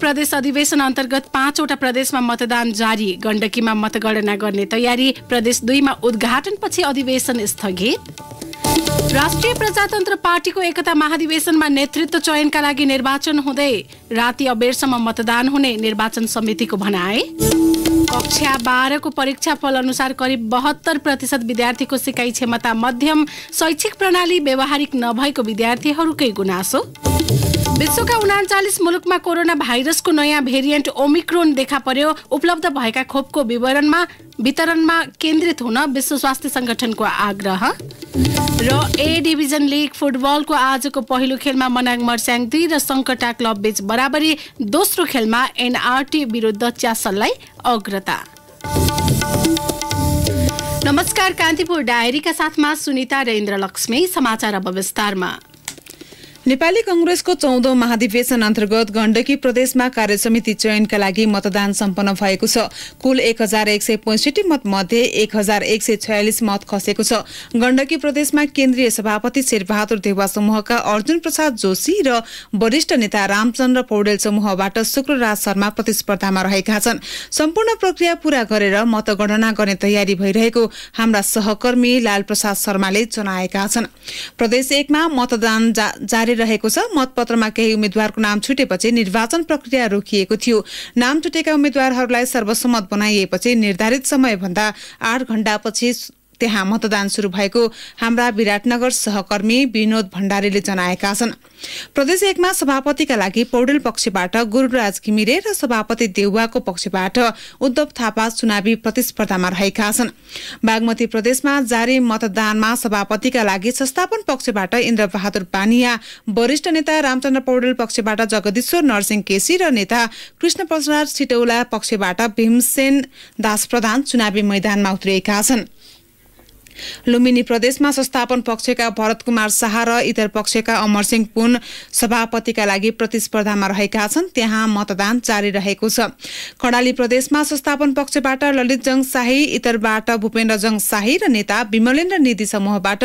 प्रदेश अधिवेशन अन्तर्गत पाँचवटा प्रदेशमा मतदान जारी गण्डकीमा मतगणना गर्ने तयारी प्रदेश दुईमा उद्घाटनपछि अधिवेशन स्थगित राष्ट्रिय प्रजातन्त्र पार्टीको एकता महाधिवेशनमा नेतृत्व चयनका लागि निर्वाचन हुँदै राति अबेरसम्म मतदान हुने निर्वाचन समितिको भनाए कक्षा बाह्रको परीक्षा परीक्षाफल अनुसार करिब बहत्तर प्रतिशत विद्यार्थीको सिकाइ क्षमता मध्यम शैक्षिक प्रणाली व्यवहारिक नभएको विद्यार्थीहरूकै गुनासो विश्वका उनाचालिस मुलुकमा कोरोना भाइरसको नयाँ भेरिएन्ट ओमिक्रोन देखा पर्यो उपलब्ध भएका खोपको विवरणमा वितरणमा केन्द्रित हुन विश्व स्वास्थ्य संगठनको आग्रह र ए डिभिजन लिग फुटबलको आजको पहिलो खेलमा मनाङ मर्स्याङ दुई र सङ्कटा क्लब बीच बराबरी दोस्रो खेलमा एनआरटी विरुद्ध च्यासललाई अग्रता नमस्कार कान्तिपुर डायरीका साथमा सुनिता र इन्द्रलक्ष्मी समाचार अब विस्तारमा नेपाली कंग्रेसको चौधौं महाधिवेशन अन्तर्गत गण्डकी प्रदेशमा कार्यसमिति चयनका लागि मतदान सम्पन्न भएको छ कुल एक हजार एक सय पैसठी मत मध्ये एक हजार एक सय छयालिस मत खसेको छ गण्डकी प्रदेशमा केन्द्रीय सभापति शेरबहादुर देवा समूहका अर्जुन प्रसाद जोशी र वरिष्ठ नेता रामचन्द्र पौडेल समूहबाट शुक्रराज शर्मा प्रतिस्पर्धामा रहेका छन् सम्पूर्ण प्रक्रिया पूरा गरेर मतगणना गर्ने तयारी भइरहेको हाम्रा सहकर्मी लालप्रसाद शर्माले जनाएका छन् प्रदेश एकमा मतदान जारी रहेको छ मतपत्रमा केही उम्मेद्वारको नाम छुटेपछि निर्वाचन प्रक्रिया रोकिएको थियो नाम छुटेका उम्मेद्वारहरूलाई सर्वसम्मत बनाइएपछि निर्धारित समयभन्दा आठ घण्टापछि त्यहाँ मतदान शुरू भएको हाम्रा विराटनगर सहकर्मी विनोद भण्डारीले जनाएका छन् प्रदेश एकमा सभापतिका लागि पौडेल पक्षबाट गुरुराज घिमिरे र सभापति देउवाको पक्षबाट उद्धव थापा चुनावी प्रतिस्पर्धामा रहेका छन् बागमती प्रदेशमा जारी मतदानमा सभापतिका लागि संस्थापन पक्षबाट इन्द्रबहादुर पानिया वरिष्ठ नेता रामचन्द्र पौडेल पक्षबाट जगदीश्वर नरसिंह केसी र नेता कृष्ण प्रसाद सिटौला पक्षबाट भीमसेन दास प्रधान चुनावी मैदानमा उत्रिएका छन् लुम्बिनी प्रदेशमा संस्थापन पक्षका भरत कुमार शाह र इतर पक्षका अमरसिंह पुन सभापतिका लागि प्रतिस्पर्धामा रहेका छन् त्यहाँ मतदान जारी रहेको छ कर्णाली प्रदेशमा संस्थापन पक्षबाट ललित शाही इतरबाट भूपेन्द्र जङ शाही र नेता विमलेन्द्र निधि समूहबाट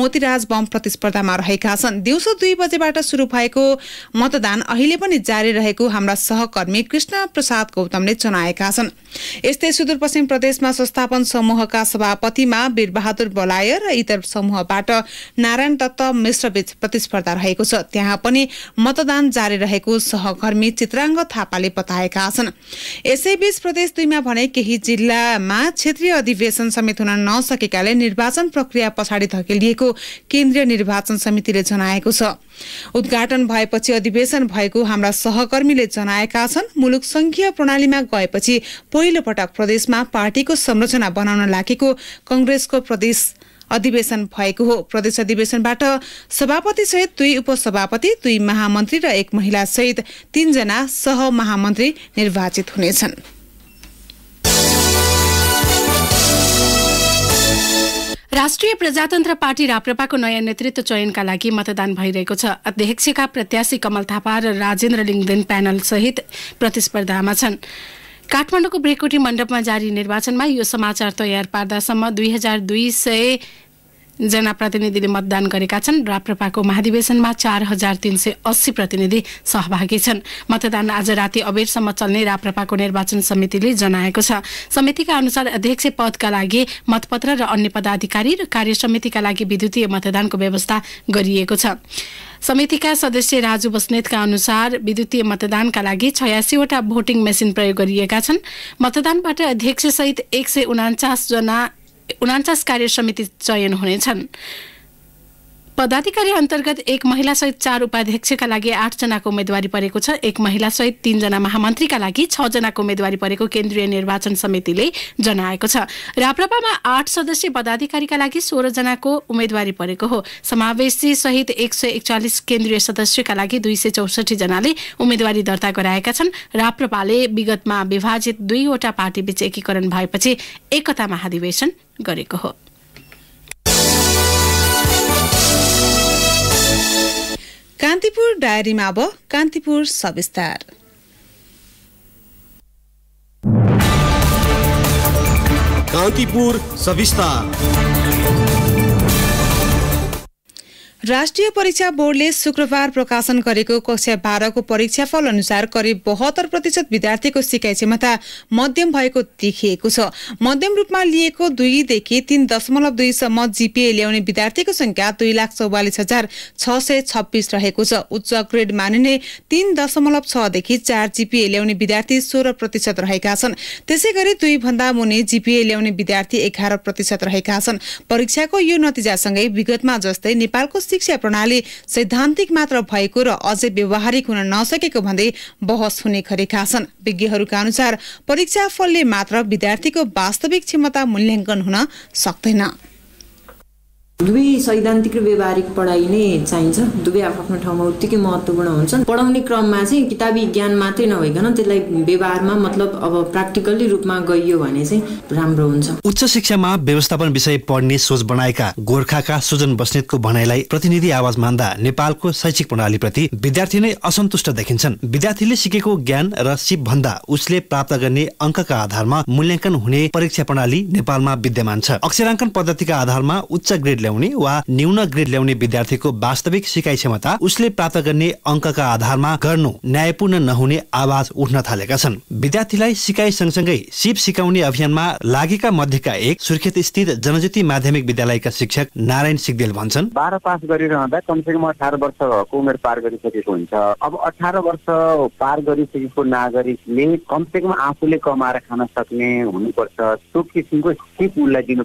मोतीराज बम प्रतिस्पर्धामा रहेका छन् दिउँसो दुई बजेबाट सुरु भएको मतदान अहिले पनि जारी रहेको हाम्रा सहकर्मी कृष्ण प्रसाद गौतमले जनाएका छन् यस्तै सुदूरपश्चिम प्रदेशमा संस्थापन समूहका सभापतिमा वीरबहादुर बहादुर बलाय र इतर समूहबाट नारायण दत्त मिश्रबीच प्रतिस्पर्धा रहेको छ त्यहाँ पनि मतदान जारी रहेको सहकर्मी चित्राङ्ग थापाले बताएका छन् यसैबीच प्रदेश दुईमा भने केही जिल्लामा क्षेत्रीय अधिवेशन समेत हुन नसकेकाले निर्वाचन प्रक्रिया पछाडि धकेलिएको केन्द्रीय निर्वाचन समितिले जनाएको छ उद्घाटन भएपछि अधिवेशन भएको हाम्रा सहकर्मीले जनाएका छन् मुलुक संघीय प्रणालीमा गएपछि पहिलो पटक प्रदेशमा पार्टीको संरचना बनाउन लागेको कंग्रेसको प्रदेश अधिवेशन भएको हो प्रदेश अधिवेशनबाट सभापति सहित दुई उपसभापति दुई महामन्त्री र एक महिला सहित तीनजना सहमहामन्त्री निर्वाचित हुनेछन् राष्ट्रिय प्रजातन्त्र पार्टी राप्रपाको नयाँ नेतृत्व चयनका लागि मतदान भइरहेको छ अध्यक्षका प्रत्याशी कमल थापा र राजेन्द्र लिङ्गदेन प्यानल सहित प्रतिस्पर्धामा छन् काठमाडौँको ब्रेकुटी मण्डपमा जारी निर्वाचनमा यो समाचार तयार पार्दासम्म दुई हजार दुई सय जना प्रतिनिधिले मतदान गरेका छन् राप्रपाको महाधिवेशनमा चार हजार तिन सय अस्सी प्रतिनिधि सहभागी छन् मतदान आज राति अबेरसम्म चल्ने राप्रपाको निर्वाचन समितिले जनाएको छ समितिका अनुसार अध्यक्ष पदका लागि मतपत्र र अन्य पदाधिकारी र कार्य समितिका लागि विद्युतीय मतदानको व्यवस्था गरिएको छ समितिका सदस्य राजु बस्नेतका अनुसार विद्युतीय मतदानका लागि छयासीवटा भोटिङ मेसिन प्रयोग गरिएका छन् मतदानबाट अध्यक्षसहित एक सय उनान्चासजना उनान्चास कार्य समिति चयन हुनेछन् पदाधिकारी अन्तर्गत एक महिला सहित चार उपाध्यक्षका लागि आठ जनाको उम्मेद्वारी परेको छ एक महिला महिलासहित तीनजना महामन्त्रीका लागि छ जनाको उम्मेद्वारी परेको केन्द्रीय निर्वाचन समितिले जनाएको छ राप्रपामा आठ सदस्यीय पदाधिकारीका लागि जनाको उम्मेद्वारी परेको हो समावेशी सहित एक सय एकचालिस केन्द्रीय सदस्यका लागि दुई सय चौसठी जनाले उम्मेद्वारी दर्ता गराएका छन् राप्रपाले विगतमा विभाजित दुईवटा पार्टीबीच एकीकरण भएपछि एकता महाधिवेशन गरेको हो कान्तिपुर डायरीमा अब कान्तिपुर सविस्तार कान्तिपुर सविस्तार राष्ट्रिय परीक्षा बोर्डले शुक्रबार प्रकाशन गरेको कक्षा बाह्रको परीक्षाफल अनुसार करिब बहत्तर प्रतिशत विद्यार्थीको सिकाइ क्षमता मध्यम भएको देखिएको छ मध्यम रूपमा लिएको दुईदेखि तिन दशमलव दुईसम्म जिपिए ल्याउने विद्यार्थीको संख्या दुई लाख चौवालिस हजार छ सय छब्बिस रहेको छ उच्च ग्रेड मानिने तीन दशमलव छदेखि चार जिपिए ल्याउने विद्यार्थी सोह्र प्रतिशत रहेका छन् त्यसै गरी भन्दा मुनि जिपिए ल्याउने विद्यार्थी एघार प्रतिशत रहेका छन् परीक्षाको यो नतिजासँगै विगतमा जस्तै नेपालको शिक्षा प्रणाली सैद्धान्तिक मात्र भएको र अझै व्यवहारिक हुन नसकेको भन्दै बहस हुने गरेका छन् विज्ञहरूका अनुसार परीक्षाफलले मात्र विद्यार्थीको वास्तविक क्षमता मूल्याङ्कन हुन सक्दैन दुवै सैद्धान्तिक र व्यवहारिक पढाइ नै चाहिन्छ दुवै आफ्नो ठाउँमा उत्तिकै महत्त्वपूर्ण हुन्छन् पढाउने क्रममा चाहिँ किताबी ज्ञान मात्रै नभइकन त्यसलाई व्यवहारमा मतलब अब प्र्याक्टिकल्ली रूपमा गइयो भने चाहिँ राम्रो हुन्छ उच्च शिक्षामा व्यवस्थापन विषय पढ्ने सोच बनाएका गोर्खाका सुजन बस्नेतको भनाइलाई प्रतिनिधि आवाज मान्दा नेपालको शैक्षिक प्रणालीप्रति विद्यार्थी नै असन्तुष्ट देखिन्छन् विद्यार्थीले सिकेको ज्ञान र सिप भन्दा उसले प्राप्त गर्ने अङ्कका आधारमा मूल्याङ्कन हुने परीक्षा प्रणाली नेपालमा विद्यमान छ अक्षराङ्कन पद्धतिका आधारमा उच्च ग्रेड ल्याउने वा न्यून ग्रेड ल्याउने विद्यार्थीको वास्तविक सिकाइ क्षमता उसले प्राप्त गर्ने अङ्कका आधारमा गर्नु न्यायपूर्ण नहुने आवाज उठ्न थालेका छन् विद्यार्थीलाई सिकाइ सँगसँगै सिप सिकाउने अभियानमा लागेका मध्येका एक सुर्खेत स्थित जनज्योति माध्यमिक विद्यालयका शिक्षक नारायण सिगदेल भन्छन् बाह्र पास गरिरहँदा कमसेकम अठार वर्षको उमेर पार गरिसकेको हुन्छ अब अठार वर्ष पार गरिसकेको नागरिकले कमसेकम आफूले कमाएर खान सक्ने हुनुपर्छ त्यो किसिमको सिप उसलाई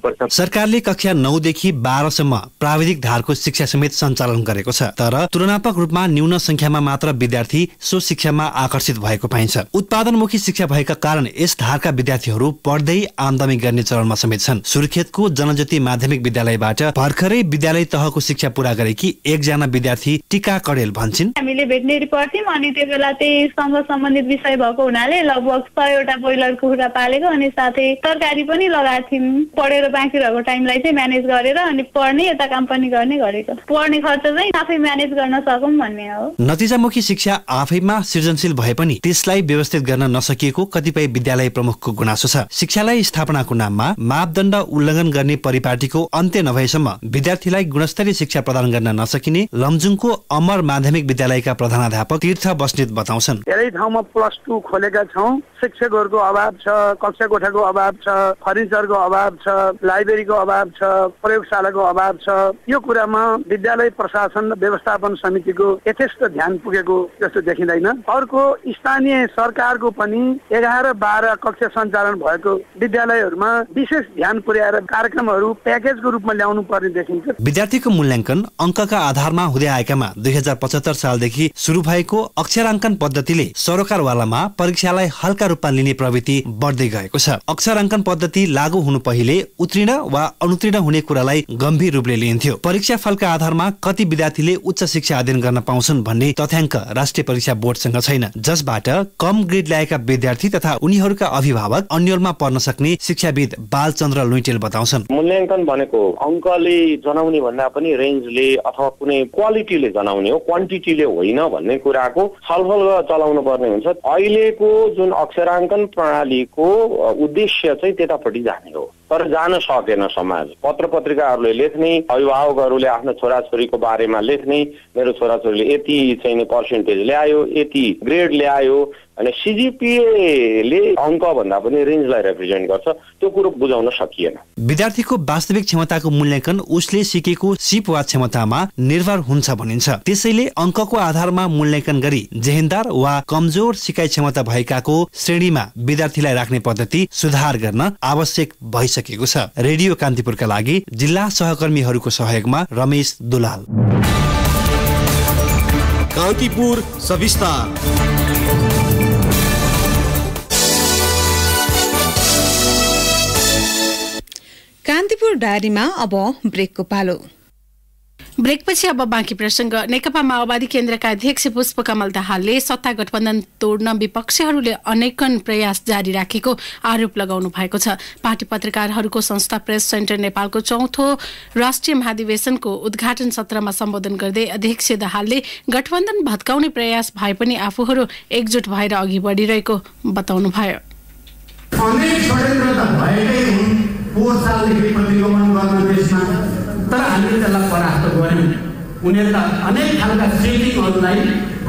सरकारले कक्षा नौदेखि बाह्र सालसम्म प्राविधिक धारको शिक्षा समेत सञ्चालन गरेको छ तर तुलनात्मक रूपमा न्यून संख्यामा मात्र विद्यार्थी सो शिक्षामा आकर्षित भएको पाइन्छ उत्पादनमुखी शिक्षा भएका कारण यस धारका विद्यार्थीहरू पढ्दै आमदामी गर्ने चरणमा समेत छन् सुर्खेतको जनज्योति माध्यमिक विद्यालयबाट भर्खरै विद्यालय तहको शिक्षा पूरा गरेकी एकजना विद्यार्थी टिका कडेल भन्छन् हामीले भेटनेरी पढ्थ्यौँ अनि त्यो बेला त्यहीसँग सम्बन्धित विषय भएको हुनाले लगभग सयवटा ब्रोइलर कुखुरा पालेको अनि साथै तरकारी पनि लगाएको पढेर बाँकी रहेको टाइमलाई चाहिँ म्यानेज गरेर अनि पढ्ने यता काम पनि गर्ने गरेको पढ्ने खर्च चाहिँ आफै म्यानेज गर्न सकौँ भन्ने हो नतिजामुखी शिक्षा आफैमा सृजनशील भए पनि त्यसलाई व्यवस्थित गर्न नसकिएको कतिपय विद्यालय प्रमुखको गुनासो छ शिक्षालाई स्थापनाको नाममा मापदण्ड उल्लङ्घन गर्ने परिपाटीको अन्त्य नभएसम्म विद्यार्थीलाई गुणस्तरीय शिक्षा प्रदान गर्न नसकिने लमजुङको अमर माध्यमिक विद्यालयका प्रधानाध्यापक तीर्थ बस्नेत बताउँछन् धेरै ठाउँमा प्लस टू खोलेका छौँ शिक्षकहरूको अभाव छ कक्षा कोठाको अभाव छ फर्निचरको अभाव छ लाइब्रेरीको अभाव छ प्रयोगशालाको अभाव छ यो कुरामा विद्यालय प्रशासन व्यवस्थापन समितिको यथेष्ट ध्यान पुगेको जस्तो देखिँदैन अर्को स्थानीय सरकारको पनि एघार बाह्र कक्षा सञ्चालन भएको विद्यालयहरूमा विशेष ध्यान पुर्याएर कार्यक्रमहरू प्याकेजको रूपमा ल्याउनु पर्ने देखिन्छ विद्यार्थीको मूल्याङ्कन अङ्कका आधारमा हुँदै आएकामा दुई हजार पचहत्तर सालदेखि सुरु भएको अक्षराङ्कन पद्धतिले सरोकारवालामा परीक्षालाई हल्का रूपमा लिने प्रवृत्ति बढ्दै गएको छ अक्षराङ्कन पद्धति लागू हुनु पहिले उत्तीर्ण वा अनुत्तीर्ण हुने कुरालाई गम्भीर गम्भीर रूपले लिइन्थ्यो फलका आधारमा कति विद्यार्थीले उच्च शिक्षा अध्ययन गर्न पाउँछन् भन्ने तथ्याङ्क राष्ट्रिय परीक्षा बोर्डसँग छैन जसबाट कम ग्रेड ल्याएका विद्यार्थी तथा उनीहरूका अभिभावक अन्यलमा पर्न सक्ने शिक्षाविद बालचन्द्र लुइटेल बताउँछन् मूल्याङ्कन भनेको अङ्कले जनाउने भन्दा पनि रेन्जले अथवा कुनै क्वालिटीले जनाउने हो क्वान्टिटीले होइन भन्ने कुराको छलफल चलाउनु पर्ने हुन्छ अहिलेको जुन अक्षराङ्कन प्रणालीको उद्देश्य चाहिँ त्यतापट्टि जाने हो तर जान सकेन समाज पत्र पत्रिकाहरूले लेख्ने अभिभावकहरूले आफ्नो छोराछोरीको बारेमा लेख्ने मेरो छोराछोरीले यति चाहिँ पर्सेन्टेज ल्यायो यति ग्रेड ल्यायो अनि सिजिपिएले अङ्कभन्दा पनि रेन्जलाई रिप्रेजेन्ट गर्छ त्यो कुरो बुझाउन सकिएन विद्यार्थीको वास्तविक क्षमताको मूल्याङ्कन उसले सिकेको सिप वा क्षमतामा निर्भर हुन्छ भनिन्छ त्यसैले अङ्कको आधारमा मूल्याङ्कन गरी जेहेन्दार वा कमजोर सिकाइ क्षमता भएकाको श्रेणीमा विद्यार्थीलाई राख्ने पद्धति सुधार गर्न आवश्यक भइसकेको छ रेडियो कान्तिपुरका लागि जिल्ला सहकर्मीहरूको सहयोगमा रमेश दुलाल कान्तिपुर सविस्तार कान्तिपुर डायरीमा अब ब्रेकको पालो ब्रेकपछि अब बाँकी प्रसङ्ग नेकपा माओवादी केन्द्रका अध्यक्ष पुष्पकमल दाहालले सत्ता गठबन्धन तोड्न विपक्षीहरूले अनेकन प्रयास जारी राखेको आरोप लगाउनु भएको छ पार्टी पत्रकारहरूको संस्था प्रेस सेन्टर नेपालको चौथो राष्ट्रिय महाधिवेशनको उद्घाटन सत्रमा सम्बोधन गर्दै अध्यक्ष दाहालले गठबन्धन भत्काउने प्रयास भए पनि आफूहरू एकजुट भएर अघि बढिरहेको बताउनु बताउनुभयो पोहोर सालदेखि प्रतिगमन गर्न देशमा तर हामीले त्यसलाई परास्त गऱ्यौँ उनीहरूका अनेक खालका सेटिङहरूलाई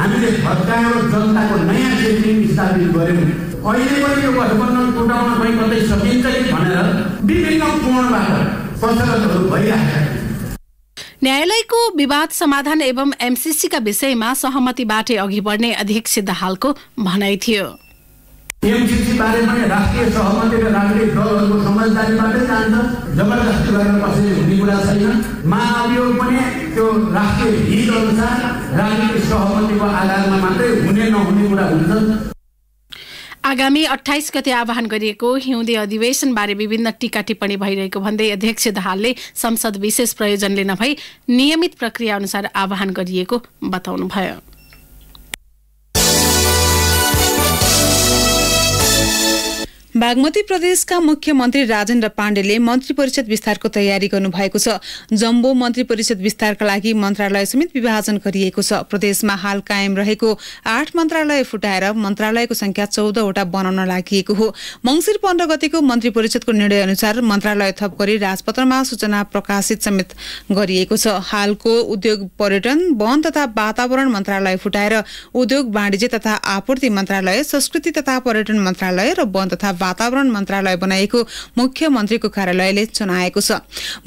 हामीले भत्काएर जनताको नयाँ सेटिङ स्थापित गऱ्यौँ अहिले पनि यो गठबन्धन टुटाउन पनि कतै सकिन्छ कि भनेर विभिन्न कोणबाट कसरतहरू भइरहेका छन् न्यायालयको विवाद समाधान एवं एमसिसीका विषयमा सहमतिबाटै अघि बढ्ने अध्यक्ष दाहालको भनाइ थियो एमसिसी बारे पनि राष्ट्रिय सहमति र राजनीतिक दलहरूको मात्रै जान्छ जबरजस्ती गरेर कसैले हुने कुरा छैन महाअभियोग पनि त्यो राष्ट्रिय हित अनुसार राजनीतिक सहमतिको आधारमा मात्रै हुने नहुने कुरा हुन्छ आगामी अठाइस गते आह्वान गरिएको हिउँदे अधिवेशनबारे विभिन्न टिका टिप्पणी भइरहेको भन्दै अध्यक्ष दाहालले संसद विशेष प्रयोजनले नभई नियमित प्रक्रिया अनुसार आह्वान गरिएको बताउनुभयो बागमती प्रदेशका मुख्यमन्त्री राजेन्द्र पाण्डेले मन्त्री परिषद विस्तारको तयारी गर्नुभएको छ जम्बो मन्त्री परिषद विस्तारका लागि मन्त्रालय समेत विभाजन गरिएको छ प्रदेशमा हाल कायम रहेको आठ मन्त्रालय फुटाएर मन्त्रालयको संख्या चौधवटा बनाउन लागि हो मङ्सिर पन्ध्र गतिको मन्त्री परिषदको निर्णय अनुसार मन्त्रालय थप गरी राजपत्रमा सूचना प्रकाशित समेत गरिएको छ हालको उद्योग पर्यटन वन तथा वातावरण मन्त्रालय फुटाएर उद्योग वाणिज्य तथा आपूर्ति मन्त्रालय संस्कृति तथा पर्यटन मन्त्रालय र वन तथा वातावरण मन्त्रालय बनाएको मुख्यमन्त्रीको कार्यालयले जनाएको छ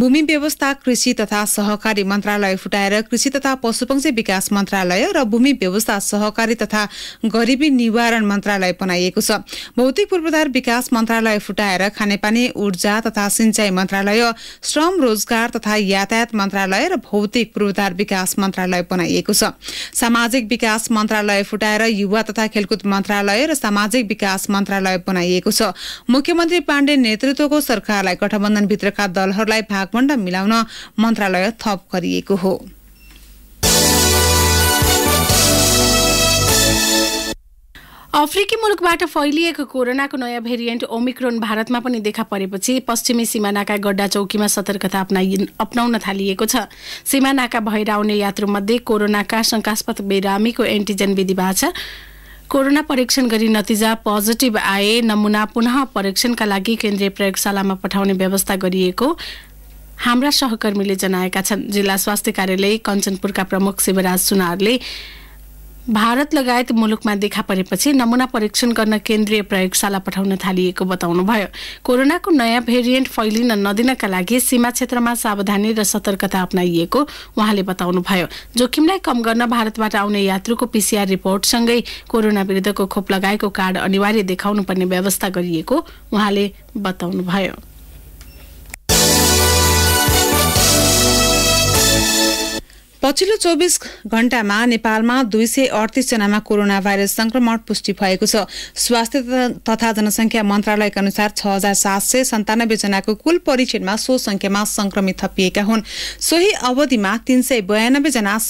भूमि व्यवस्था कृषि तथा सहकारी मन्त्रालय फुटाएर कृषि तथा पशुपक्षी विकास मन्त्रालय र भूमि व्यवस्था सहकारी तथा गरिबी निवारण मन्त्रालय बनाइएको छ भौतिक पूर्वाधार विकास मन्त्रालय फुटाएर खानेपानी ऊर्जा तथा सिंचाई मन्त्रालय श्रम रोजगार तथा यातायात मन्त्रालय र भौतिक पूर्वाधार विकास मन्त्रालय बनाइएको छ सामाजिक विकास मन्त्रालय फुटाएर युवा तथा खेलकुद मन्त्रालय र सामाजिक विकास मन्त्रालय बनाइएको छ मुख्यमन्त्री पाण्डे नेतृत्वको सरकारलाई गठबन्धनभित्रका दलहरूलाई भागभण्ड मिलाउन मन्त्रालय थप गरिएको हो अफ्रिकी मुलुकबाट फैलिएको कोरोनाको नयाँ भेरिएन्ट ओमिक्रोन भारतमा पनि देखा परेपछि पश्चिमी सिमानाका गड्डा चौकीमा सतर्कता अप्नाउन थालिएको छ सिमानाका भएर आउने यात्रुमध्ये कोरोनाका शङ्कास्पद बिरामीको एन्टिजेन विधिबाट कोरोना परीक्षण गरी नतिजा पोजिटिभ आए नमुना पुनः परीक्षणका लागि केन्द्रीय प्रयोगशालामा पठाउने व्यवस्था गरिएको हाम्रा सहकर्मीले जनाएका छन् जिल्ला स्वास्थ्य कार्यालय कञ्चनपुरका प्रमुख शिवराज सुनारले भारत लगायत मुलुकमा देखा परेपछि नमुना परीक्षण गर्न केन्द्रीय प्रयोगशाला पठाउन थालिएको बताउनुभयो कोरोनाको नयाँ भेरिएन्ट फैलिन नदिनका लागि सीमा क्षेत्रमा सावधानी र सतर्कता अप्नाइएको उहाँले बताउनुभयो जोखिमलाई कम गर्न भारतबाट आउने यात्रुको पिसिआर रिपोर्टसँगै कोरोना विरुद्धको खोप लगाएको कार्ड अनिवार्य देखाउनुपर्ने व्यवस्था गरिएको उहाँले बताउनुभयो पछिल्लो चौबिस घण्टामा नेपालमा दुई सय अडतिसजनामा कोरोना भाइरस संक्रमण पुष्टि भएको छ स्वास्थ्य तथा जनसङ्ख्या मन्त्रालयका अनुसार छ हजार सात सय सन्तानब्बेजनाको कुल परीक्षणमा सो संख्यामा संक्रमित थपिएका हुन् सोही अवधिमा तीन सय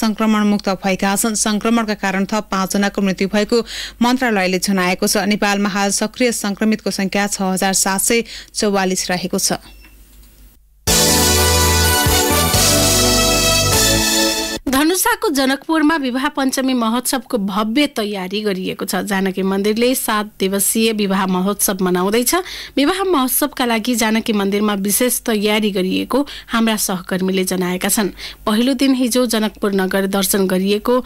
संक्रमण मुक्त भएका छन् संक्रमणका कारण थप पाँचजनाको मृत्यु भएको मन्त्रालयले जनाएको छ नेपालमा हाल सक्रिय संक्रमितको संख्या छ हजार सात सय चौवालिस रहेको छ धनुषाको जनकपुरमा विवाह पञ्चमी महोत्सवको भव्य तयारी गरिएको छ जानकी मन्दिरले सात दिवसीय विवाह महोत्सव मनाउँदैछ विवाह महोत्सवका लागि जानकी मन्दिरमा विशेष तयारी गरिएको हाम्रा सहकर्मीले जनाएका छन् पहिलो दिन हिजो जनकपुर नगर दर्शन गरिएको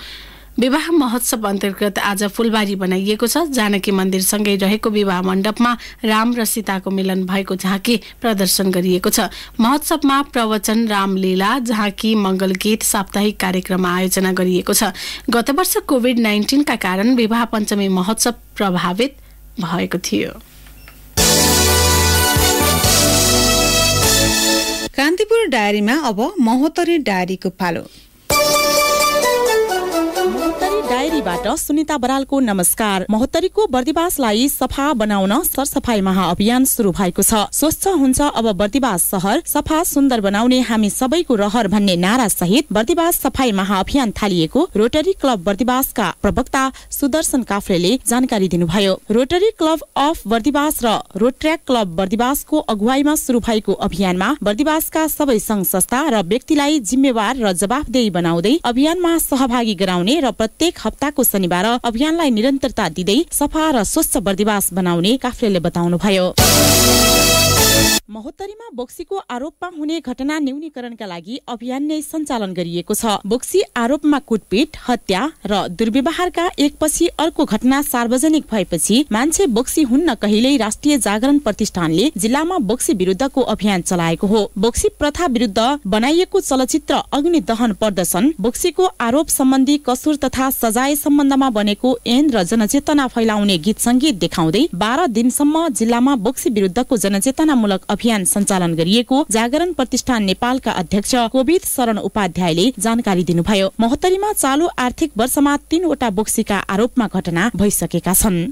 विवाह महोत्सव अन्तर्गत आज फुलबारी बनाइएको छ जानकी मन्दिरसँगै रहेको विवाह मण्डपमा राम र सीताको मिलन भएको झाँकी प्रदर्शन गरिएको छ महोत्सवमा प्रवचन रामलीला झाँकी मङ्गल गीत साप्ताहिक कार्यक्रम आयोजना गरिएको छ गत वर्ष कोभिड नाइन्टिनका कारण विवाह पञ्चमी महोत्सव प्रभावित भएको थियो कान्तिपुर डायरीमा अब महोत्तरी डायरीको पालो डायरीबाट सुनिता बरालको नमस्कार महोत्तरीको बर्दिवासलाई सफा बनाउन सरसफाई महाअभियान सुरु भएको छ स्वच्छ हुन्छ अब बर्दिवास सहर सफा सुन्दर बनाउने हामी सबैको रहर भन्ने नारा सहित बर्दिवास सफाई महाअभियान थालिएको रोटरी क्लब बर्दिवासका प्रवक्ता सुदर्शन काफ्रेले जानकारी दिनुभयो रोटरी क्लब अफ बर्दिवास र रोट्र्याक क्लब बर्दिवासको अगुवाईमा शुरू भएको अभियानमा बर्दिवासका सबै संघ संस्था र व्यक्तिलाई जिम्मेवार र जवाफदेही बनाउँदै अभियानमा सहभागी गराउने र प्रत्येक एक हप्ताको शनिबार अभियानलाई निरन्तरता दिँदै सफा र स्वच्छ बर्दिवास बनाउने काफ्लेले बताउनुभयो महोत्तरीमा बोक्सीको आरोपमा हुने घटना न्यूनीकरणका लागि अभियान नै सञ्चालन गरिएको छ बोक्सी आरोपमा कुटपिट हत्या र दुर्व्यवहारका एकपछि अर्को घटना सार्वजनिक भएपछि मान्छे बोक्सी हुन्न कहिल्यै राष्ट्रिय जागरण प्रतिष्ठानले जिल्लामा बोक्सी विरुद्धको अभियान चलाएको हो बोक्सी प्रथा विरुद्ध बनाइएको चलचित्र अग्नि दहन प्रदर्शन बोक्सीको आरोप सम्बन्धी कसुर तथा सजाय सम्बन्धमा बनेको ऐन र जनचेतना फैलाउने गीत सङ्गीत देखाउँदै बाह्र दिनसम्म जिल्लामा बोक्सी विरुद्धको जनचेतना जनचेतनामूलक अभियान सञ्चालन गरिएको जागरण प्रतिष्ठान नेपालका अध्यक्ष कोविद शरण उपाध्यायले जानकारी दिनुभयो महोत्तरीमा चालु आर्थिक वर्षमा तीनवटा बोक्सीका आरोपमा घटना भइसकेका छन्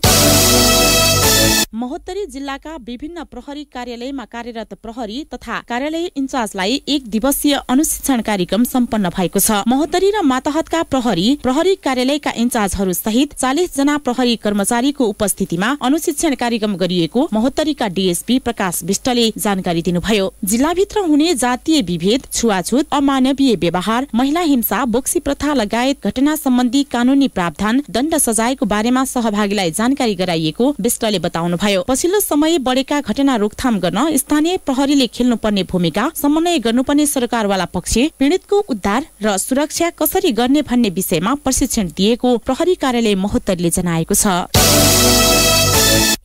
महोत्तरी जिल्लाका विभिन्न प्रहरी कार्यालयमा कार्यरत प्रहरी तथा कार्यालय इन्चार्जलाई एक दिवसीय अनुशिक्षण कार्यक्रम सम्पन्न भएको छ महोत्तरी र माताहतका प्रहरी प्रहरी कार्यालयका इन्चार्जहरू सहित चालिस जना प्रहरी कर्मचारीको उपस्थितिमा अनुशिक्षण कार्यक्रम गरिएको महोत्तरीका डीएसपी प्रकाश विष्ट श्रेष्ठले जानकारी दिनुभयो जिल्लाभित्र हुने जातीय विभेद छुवाछुत अमानवीय व्यवहार महिला हिंसा बोक्सी प्रथा लगायत घटना सम्बन्धी कानूनी प्रावधान दण्ड सजायको बारेमा सहभागीलाई जानकारी गराइएको विष्टले बताउनुभयो पछिल्लो समय बढेका घटना रोकथाम गर्न स्थानीय प्रहरीले खेल्नुपर्ने भूमिका समन्वय गर्नुपर्ने सरकारवाला पक्ष पीड़ितको उद्धार र सुरक्षा कसरी गर्ने भन्ने विषयमा प्रशिक्षण दिएको प्रहरी कार्यालय महोत्तरले जनाएको छ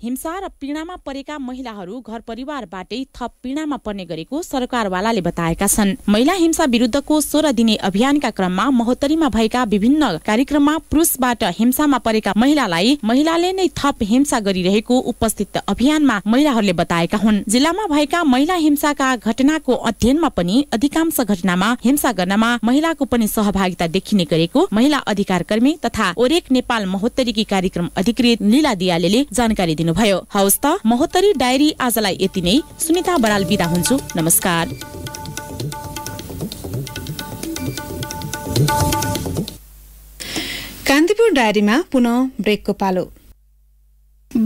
हिंसा र पीडामा परेका महिलाहरू घर परिवारबाटै थप पीडामा पर्ने गरेको सरकारवालाले बताएका छन् महिला हिंसा विरुद्धको सोह्र दिने अभियानका क्रममा महोत्तरीमा भएका विभिन्न कार्यक्रममा पुरुषबाट हिंसामा परेका महिलालाई महिलाले नै थप हिंसा गरिरहेको उपस्थित अभियानमा महिलाहरूले बताएका हुन् जिल्लामा भएका महिला हिंसाका घटनाको अध्ययनमा पनि अधिकांश घटनामा हिंसा गर्नमा महिलाको पनि सहभागिता देखिने गरेको महिला अधिकार कर्मी तथा ओरेक नेपाल महोत्तरीकी कार्यक्रम अधिकृत लीला दियाले जानकारी जानकारी दिनुभयो हवस् त महोत्तरी डायरी आजलाई यति नै सुनिता बराल बिदा हुन्छु नमस्कार कान्तिपुर डायरीमा पुनः ब्रेकको पालो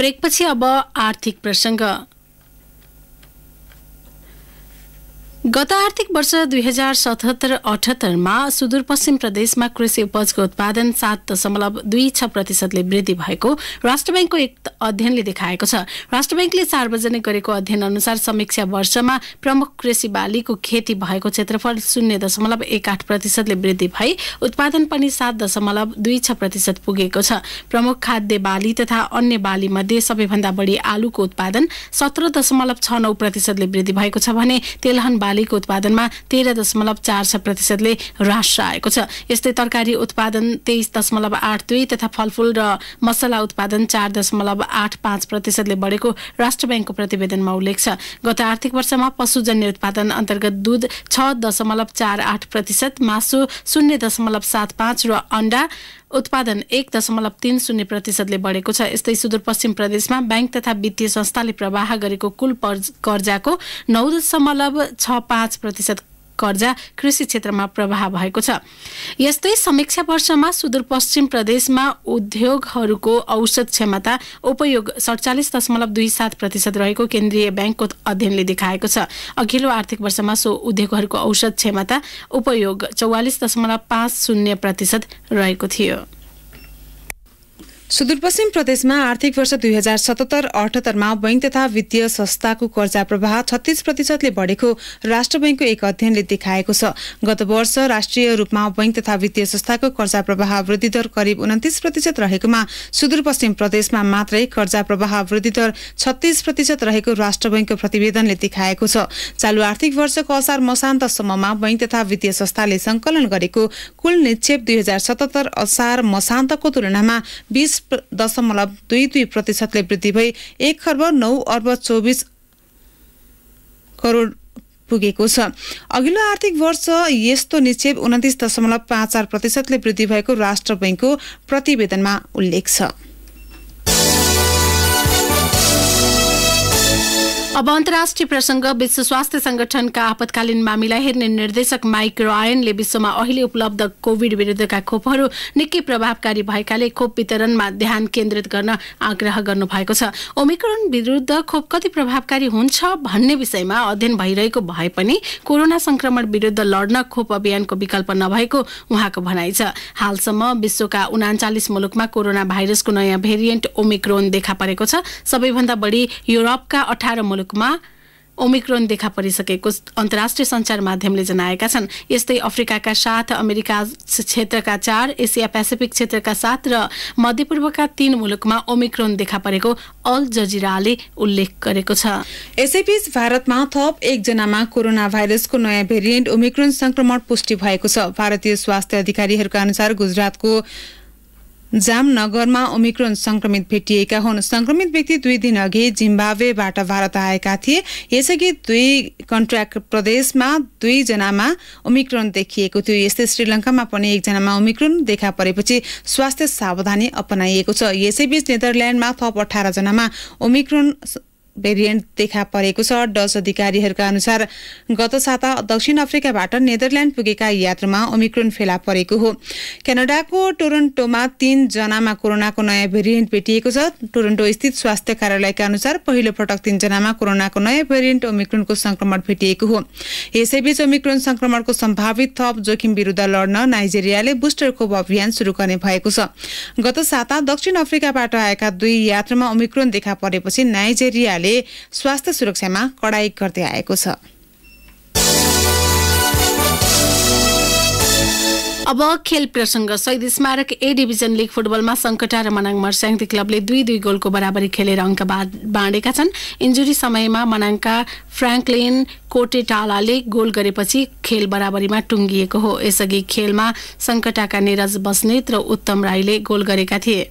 ब्रेकपछि अब आर्थिक प्रसङ्ग गत आर्थिक वर्ष दुई हजार सतहत्तर अठहत्तरमा सुदूरपश्चिम प्रदेशमा कृषि उपजको उत्पादन सात दशमलव दुई छ प्रतिशतले वृद्धि भएको राष्ट्र ब्याङ्कको एक अध्ययनले देखाएको छ राष्ट्र ब्याङ्कले सार्वजनिक गरेको अध्ययन अनुसार समीक्षा वर्षमा प्रमुख कृषि बालीको खेती भएको क्षेत्रफल शून्य दशमलव एक आठ प्रतिशतले वृद्धि भए उत्पादन पनि सात दशमलव दुई छ प्रतिशत पुगेको छ प्रमुख खाद्य बाली तथा अन्य बाली मध्ये सबैभन्दा बढी आलुको उत्पादन सत्र दशमलव छ नौ प्रतिशतले वृद्धि भएको छ भने तेलहन बाली प्रणालीको उत्पादनमा तेह्र दशमलव चार छ प्रतिशतले ह्रास आएको छ यस्तै तरकारी उत्पादन तेइस दशमलव आठ दुई तथा फलफुल र मसला उत्पादन चार दशमलव आठ पाँच प्रतिशतले बढेको राष्ट्र ब्याङ्कको प्रतिवेदनमा उल्लेख छ गत आर्थिक वर्षमा पशुजन्य उत्पादन अन्तर्गत दुध छ दशमलव चार आठ प्रतिशत मासु शून्य दशमलव सात पाँच र अन्डा उत्पादन एक दशमलव तीन शून्य प्रतिशतले बढेको छ यस्तै सुदूरपश्चिम प्रदेशमा ब्याङ्क तथा वित्तीय संस्थाले प्रवाह गरेको कुल कर्जाको नौ दशमलव छ पाँच प्रतिशत कर्जा कृषि क्षेत्रमा प्रभाव भएको छ यस्तै समीक्षा वर्षमा सुदूरपश्चिम प्रदेशमा उद्योगहरूको औसत क्षमता उपयोग सडचालिस दशमलव दुई सात प्रतिशत रहेको केन्द्रीय ब्याङ्कको अध्ययनले देखाएको छ अघिल्लो आर्थिक वर्षमा सो उद्योगहरूको औसत क्षमता उपयोग चौवालिस दशमलव पाँच शून्य प्रतिशत रहेको थियो सुदूरपश्चिम प्रदेशमा आर्थिक वर्ष दुई हजार सतहत्तर अठहत्तरमा बैंक तथा वित्तीय संस्थाको कर्जा प्रवाह छत्तीस प्रतिशतले बढेको राष्ट्र बैंकको एक अध्ययनले देखाएको छ गत वर्ष राष्ट्रिय रूपमा बैंक तथा वित्तीय संस्थाको कर्जा प्रवाह वृद्धि दर करिब उन्तिस प्रतिशत रहेकोमा सुदूरपश्चिम प्रदेशमा मात्रै कर्जा प्रवाह वृद्धि दर छत्तीस प्रतिशत रहेको राष्ट्र बैंकको प्रतिवेदनले देखाएको छ चालु आर्थिक वर्षको असार मसान्तसम्ममा बैंक तथा वित्तीय संस्थाले संकलन गरेको कुल निक्षेप दुई हजार सतहत्तर असार मसान्तको तुलनामा बीस दशमलव दुई दुई प्रतिशतले वृद्धि भई एक खर्ब नौ अर्ब चौबिस करोड पुगेको छ अघिल्लो आर्थिक वर्ष यस्तो निक्षेप उन्तिस दशमलव पाँच चार प्रतिशतले वृद्धि भएको राष्ट्र बैङ्कको प्रतिवेदनमा उल्लेख छ अब अन्तर्राष्ट्रिय प्रसङ्ग विश्व स्वास्थ्य संगठनका आपतकालीन मामिला हेर्ने निर्देशक माइक रोयनले विश्वमा अहिले उपलब्ध कोविड विरुद्धका खोपहरू निकै प्रभावकारी भएकाले खोप वितरणमा ध्यान केन्द्रित गर्न आग्रह गर्नु भएको छ ओमिक्रोन विरुद्ध खोप कति प्रभावकारी हुन्छ भन्ने विषयमा अध्ययन भइरहेको भए पनि कोरोना संक्रमण विरुद्ध लड्न खोप अभियानको विकल्प नभएको उहाँको भनाइ छ हालसम्म विश्वका उनाचालिस मुलुकमा कोरोना भाइरसको नयाँ भेरिएन्ट ओमिक्रोन देखा परेको छ सबैभन्दा बढी युरोपका अठार मुलुक मुलुकमा ओमिक्रोन देखा परिसकेको अन्तर्राष्ट्रिय सञ्चार माध्यमले जनाएका छन् यस्तै अफ्रिकाका साथ अमेरिका क्षेत्रका चार एसिया पेसिफिक क्षेत्रका सात र मध्यपूर्वका तीन मुलुकमा ओमिक्रोन देखा परेको अल जजिराले उल्लेख गरेको छ यसैबीच भारतमा थप एकजनामा कोरोना भाइरसको नयाँ भेरिएन्ट ओमिक्रोन संक्रमण पुष्टि भएको छ भारतीय स्वास्थ्य अधिकारीहरूका अनुसार गुजरातको जामनगरमा ओमिक्रोन संक्रमित भेटिएका हुन् संक्रमित व्यक्ति दुई दिन अघि जिम्बावेबाट भारत आएका थिए यसअघि दुई कन्ट्राक्ट प्रदेशमा दुईजनामा ओमिक्रोन देखिएको थियो यस्तै श्रीलङ्कामा पनि एकजनामा ओमिक्रोन देखा परेपछि स्वास्थ्य सावधानी अपनाइएको छ यसैबीच नेदरल्यान्डमा थप अठारजनामा ओमिक्रोन भेरिएन्ट देखा परेको छ डच अधिकारीहरूका अनुसार गत साता दक्षिण अफ्रिकाबाट नेदरल्यान्ड पुगेका यात्रामा ओमिक्रोन फेला परेको हो क्यानाडाको टोरन्टोमा तीनजनामा कोरोनाको नयाँ भेरिएन्ट भेटिएको छ टोरन्टो स्थित स्वास्थ्य कार्यालयका अनुसार पहिलो पटक तीनजनामा कोरोनाको नयाँ भेरिएन्ट ओमिक्रोनको संक्रमण भेटिएको हो यसैबीच ओमिक्रोन संक्रमणको सम्भावित थप जोखिम विरुद्ध लड्न नाइजेरियाले बुस्टर खोप अभियान शुरू गर्ने भएको छ गत साता दक्षिण अफ्रिकाबाट आएका दुई यात्रामा ओमिक्रोन देखा परेपछि नाइजेरिया सरकारले स्वास्थ्य सुरक्षामा कडाई गर्दै आएको छ अब खेल प्रसङ्ग शहीद स्मारक ए डिभिजन लिग फुटबलमा सङ्कटा र मनाङ मर्स्याङ्दी क्लबले दुई दुई गोलको बराबरी खेलेर अङ्क बाँडेका छन् इन्जुरी समयमा मनाङका फ्रेङ्कलिन कोटेटालाले गोल गरेपछि खेल बराबरीमा टुङ्गिएको हो यसअघि खेलमा सङ्कटाका निरज बस्नेत र उत्तम राईले गोल गरेका थिए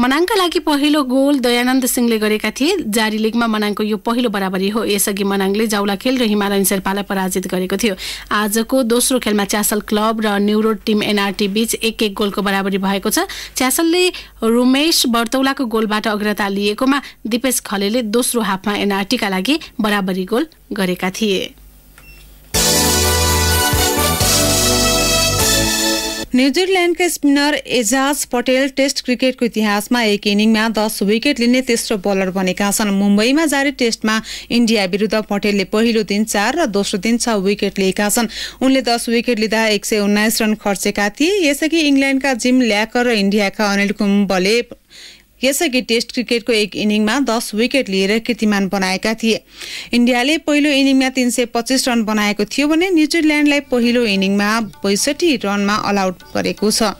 मनाङका लागि पहिलो गोल दयानन्द सिंहले गरेका थिए जारी लिगमा मनाङको यो पहिलो बराबरी हो यसअघि मनाङले जाउला खेल र हिमालयन शेर्पालाई पराजित गरेको थियो आजको दोस्रो खेलमा च्यासल क्लब र न्युरोड टिम एनआरटी बीच एक एक गोलको बराबरी भएको छ च्यासलले रुमेश बर्तौलाको गोलबाट अग्रता लिएकोमा दिपेश खलेले दोस्रो हाफमा एनआरटीका लागि बराबरी गोल गरेका थिए न्युजिल्यान्डका स्पिनर एजाज पटेल टेस्ट क्रिकेटको इतिहासमा एक इनिङमा दस विकेट लिने तेस्रो बलर बनेका छन् मुम्बईमा जारी टेस्टमा इन्डिया विरुद्ध पटेलले पहिलो दिन चार र दोस्रो दिन छ विकेट लिएका छन् उनले दस विकेट लिँदा एक सय उन्नाइस रन खर्चेका थिए यसअघि इङ्ल्यान्डका जिम ल्याकर र इन्डियाका अनिल कुम्बले यसअघि टेस्ट क्रिकेटको एक इनिङमा दस विकेट लिएर कीर्तिमान बनाएका थिए इन्डियाले पहिलो इनिङमा तिन सय पच्चिस रन बनाएको थियो भने न्युजिल्यान्डलाई पहिलो इनिङमा बैसठी रनमा अलआउट गरेको छ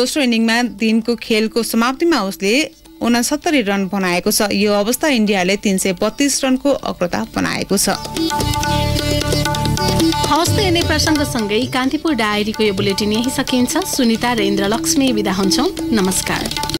दोस्रो इनिङमा दिनको खेलको समाप्तिमा उसले उनासत्तरी रन बनाएको छ यो अवस्था इन्डियाले तिन सय बत्तीस रनको अग्रता बनाएको छ हस्त यिनै प्रसङ्गसँगै कान्तिपुर डायरीको यो बुलेटिन यही सकिन्छ सुनिता र इन्द्रलक्ष्मी विदा हुन्छौँ नमस्कार